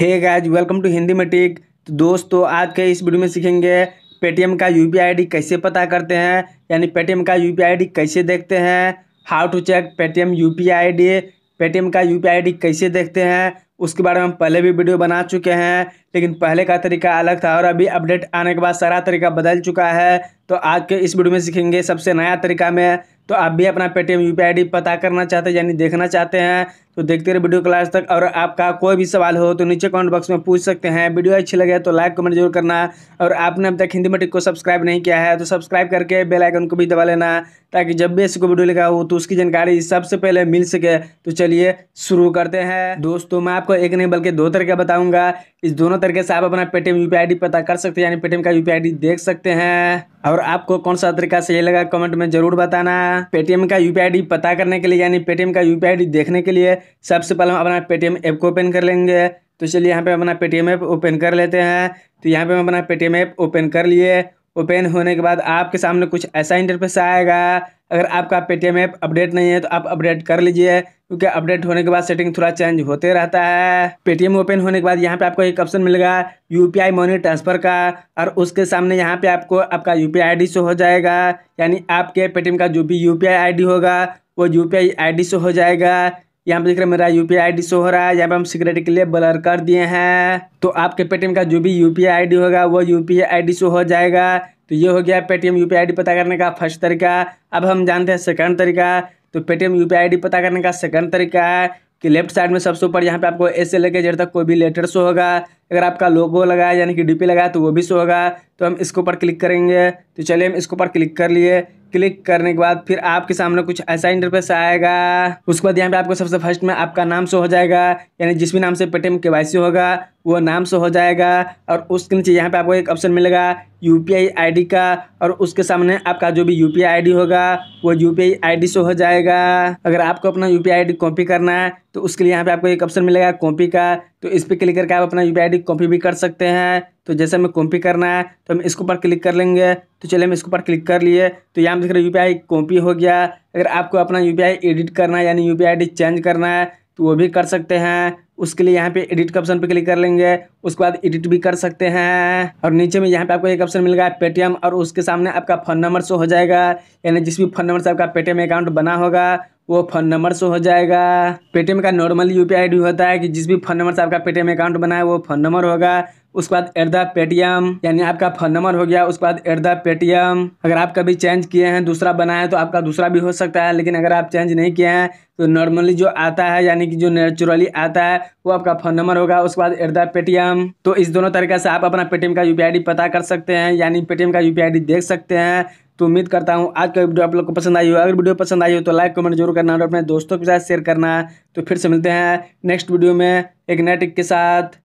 hey guys welcome to Hindi मेटिक तो दोस्तों आज के इस वीडियो में सीखेंगे पेटीएम का यू पी कैसे पता करते हैं यानी पेटीएम का यू पी कैसे देखते हैं how to check Paytm U P Paytm का यू पी कैसे देखते हैं उसके बारे में हम पहले भी वीडियो बना चुके हैं लेकिन पहले का तरीका अलग था और अभी अपडेट आने के बाद सारा तरीका बदल चुका है तो आज के इस वीडियो में सीखेंगे सबसे नया तरीका में तो आप भी अपना पेटीएम यू पी पता करना चाहते हैं यानी देखना चाहते हैं तो देखते रहे वीडियो क्लास तक और आपका कोई भी सवाल हो तो नीचे कमेंट बॉक्स में पूछ सकते हैं वीडियो अच्छी लगे तो लाइक कमेंट जरूर करना और आपने अब तक हिंदी मेटिक को सब्सक्राइब नहीं किया है तो सब्सक्राइब करके बेलाइकन को भी दबा लेना ताकि जब भी ऐसी कोई वीडियो लिखा हो तो उसकी जानकारी सबसे पहले मिल सके तो चलिए शुरू करते हैं दोस्तों मैं आपको एक नहीं बल्कि दो तरीका बताऊँगा इस दोनों तरीके से आप अपना पेटीएम यू पी पता कर सकते हैं यानी पेटीएम का यू पी देख सकते हैं और आपको कौन सा तरीका सही लगा कमेंट में जरूर बताना पेटीएम का यू पी पता करने के लिए यानी पेटीएम का यू पी देखने के लिए सबसे पहले हम अपना पेटीएम ऐप को ओपन कर लेंगे तो चलिए यहाँ पे अपना पेटीएम ऐप ओपन कर लेते हैं तो यहाँ पे हम अपना पेटीएम ऐप ओपन कर लिए ओपन होने के बाद आपके सामने कुछ ऐसा इंटरफेस आएगा अगर आपका पेटीएम ऐप अपडेट नहीं है तो आप अपडेट कर लीजिए क्योंकि अपडेट होने के बाद सेटिंग थोड़ा चेंज होते रहता है पेटीएम ओपन होने के बाद यहाँ पे आपको एक ऑप्शन मिलेगा यूपीआई मनी ट्रांसफर का और उसके सामने यहाँ पे आपको आपका यूपीआई आईडी शो हो जाएगा यानी आपके पेटीएम का जो भी यूपीआई आईडी होगा वो यूपीआई आईडी शो हो जाएगा यहाँ पे देख रहे हैं मेरा यू पी शो हो रहा है यहाँ पे हम सिक्योरिटी के लिए ब्लर कर दिए हैं तो आपके पेटीएम का जो भी यूपीआई आईडी होगा वो यू पी शो हो जाएगा तो ये हो गया पेटीएम यूपीआई आईडी पता करने का फर्स्ट तरीका अब हम जानते हैं सेकंड तरीका तो पेटीएम यू पी पता करने का सेकंड तरीका है कि लेफ्ट साइड में सबसे ऊपर यहाँ पे आपको ऐसे से लेकर जेड तक कोई भी लेटर शो होगा अगर आपका लोगो लगा यानी कि डीपी लगा तो वो भी शो होगा तो हम इसके ऊपर क्लिक करेंगे तो चलिए हम इसके ऊपर क्लिक कर लिए क्लिक करने के बाद फिर आपके सामने कुछ ऐसा इंटरफेस आएगा उसके बाद यहाँ पे आपको सबसे फर्स्ट में आपका नाम शो हो जाएगा यानी जिस भी नाम से पेटीएम के होगा वो नाम से हो जाएगा और उसके नीचे यहाँ पे आपको एक ऑप्शन मिलेगा यू पी का और उसके सामने आपका जो भी यू पी होगा वो यू पी से हो जाएगा अगर आपको अपना यू पी कॉपी करना है तो उसके लिए यहाँ पे आपको एक ऑप्शन मिलेगा कॉपी का तो इस पर क्लिक करके आप अपना यू पी कॉपी भी कर सकते हैं तो जैसे हमें कॉपी करना है तो हम इसके ऊपर क्लिक कर लेंगे तो चलिए हम इसके ऊपर क्लिक कर लिए तो यहाँ पर देख रहे यू पी कॉपी हो गया अगर आपको अपना यू पी एडिट करना है यानी यू पी चेंज करना है तो वो भी कर सकते हैं उसके लिए यहाँ पे एडिट का ऑप्शन पे क्लिक कर लेंगे उसके बाद एडिट भी कर सकते हैं और नीचे में यहाँ पे आपको एक ऑप्शन मिल गया पेटीएम और उसके सामने आपका फ़ोन नंबर शो हो जाएगा यानी जिस भी फ़ोन नंबर से आपका पेटीएम अकाउंट बना होगा वो फ़ोन नंबर से हो जाएगा पेटीएम का नॉर्मल यू पी होता है कि जिस भी फ़ोन नंबर से आपका पेटीएम अकाउंट बना है वो फ़ोन नंबर होगा उसके बाद एट द पेटीएम यानी आपका फोन नंबर हो गया उसके बाद एट द पेटीएम अगर आप कभी चेंज किए हैं दूसरा बनाए तो आपका दूसरा भी हो सकता है लेकिन अगर आप चेंज नहीं किए हैं तो नॉर्मली जो आता है यानी कि जो नेचुरली आता है वो आपका फोन नंबर होगा उसके बाद एट द पेटीएम तो इस दोनों तरीके से आप अपना पेटीएम का यू पता कर सकते हैं यानी पेटीएम का यू देख सकते हैं तो उम्मीद करता हूँ आज का वीडियो आप लोग को पसंद आई हो अगर वीडियो पसंद आई हो तो लाइक कमेंट जरूर करना और अपने दोस्तों के साथ शेयर करना तो फिर से मिलते हैं नेक्स्ट वीडियो में एक नए टिक के साथ